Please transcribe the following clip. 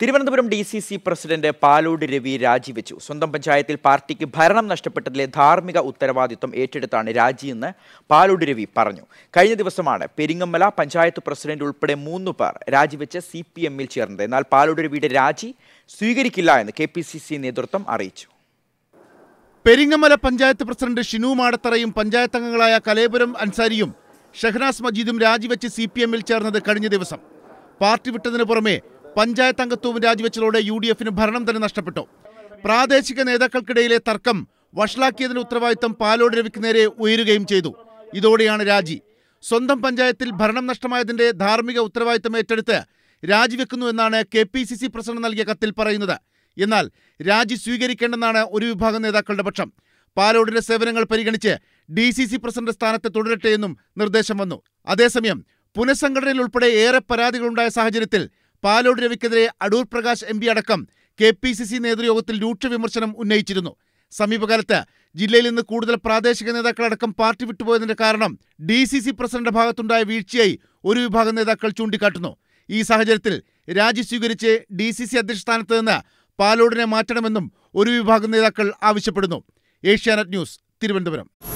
Thiruvananthapuram D C C president Palode Ravi രാജിവെച്ചു സ്വന്തം പഞ്ചായത്തിൽ പാർട്ടിക്ക് ഭരണം നഷ്ടപ്പെട്ടതിലെ ധാർമ്മിക ഉത്തരവാദിത്വം ഏറ്റെടുത്താണ് രാജിയെന്ന് പാലോട് രവി പറഞ്ഞു കഴിഞ്ഞ ദിവസമാണ് പെരിങ്ങമ്മല പഞ്ചായത്ത് പ്രസിഡന്റ് ഉൾപ്പെടെ മൂന്നു പേർ രാജിവെച്ച് സി പി എമ്മിൽ ചേർന്നത് എന്നാൽ പാലോട് രവിയുടെ രാജി സ്വീകരിക്കില്ല എന്ന് കെ പി സി സി നേതൃത്വം അറിയിച്ചു പെരിങ്ങമ്മല പഞ്ചായത്ത് പ്രസിഡന്റ് ഷിനു മാടത്തറയും പഞ്ചായത്ത് അംഗങ്ങളായ കലേപുരം അൻസാരിയും ഷഹ്നാസ് മജീദും രാജിവെച്ച് സി പി എമ്മിൽ ചേർന്നത് കഴിഞ്ഞ ദിവസം പാർട്ടി വിട്ടതിന് പുറമെ പഞ്ചായത്ത് അംഗത്വവും രാജിവെച്ചതോടെ യു ഡി എഫിന് ഭരണം തന്നെ നഷ്ടപ്പെട്ടു പ്രാദേശിക നേതാക്കൾക്കിടയിലെ തർക്കം വഷളാക്കിയതിന് ഉത്തരവാദിത്തം പാലോട് രവിക്ക് നേരെ ഉയരുകയും ചെയ്തു ഇതോടെയാണ് രാജി സ്വന്തം പഞ്ചായത്തിൽ ഭരണം നഷ്ടമായതിന്റെ ധാർമ്മിക ഉത്തരവാദിത്തം ഏറ്റെടുത്ത് രാജിവെക്കുന്നു എന്നാണ് K P C C president നൽകിയ കത്തിൽ പറയുന്നത് എന്നാൽ രാജി സ്വീകരിക്കേണ്ടെന്നാണ് ഒരു വിഭാഗം നേതാക്കളുടെ പക്ഷം പാലോടിന്റെ സേവനങ്ങൾ പരിഗണിച്ച് ഡി സി സി പ്രസിഡന്റ് സ്ഥാനത്ത് തുടരട്ടെ എന്നും നിർദ്ദേശം വന്നു അതേസമയം പുനഃസംഘടനയിൽ ഉൾപ്പെടെ ഏറെ പരാതികളുണ്ടായ സാഹചര്യത്തിൽ പാലോട് രവിക്കെതിരെ അടൂർ പ്രകാശ് എം പി അടക്കം കെ പി സി സി നേതൃയോഗത്തിൽ രൂക്ഷ വിമർശനം ഉന്നയിച്ചിരുന്നു സമീപകാലത്ത് ജില്ലയിൽ നിന്ന് കൂടുതൽ പ്രാദേശിക നേതാക്കളടക്കം പാർട്ടി വിട്ടുപോയതിന്റെ കാരണം ഡി സി സി പ്രസിഡന്റ് ഭാഗത്തുണ്ടായ വീഴ്ചയായി ഒരു വിഭാഗം നേതാക്കൾ ചൂണ്ടിക്കാട്ടുന്നു ഈ സാഹചര്യത്തിൽ രാജി സ്വീകരിച്ച് ഡി സി സി അധ്യക്ഷ സ്ഥാനത്ത് നിന്ന് പാലോടിനെ മാറ്റണമെന്നും ഒരു വിഭാഗം നേതാക്കൾ ആവശ്യപ്പെടുന്നു ഏഷ്യാനെറ്റ് ന്യൂസ് തിരുവനന്തപുരം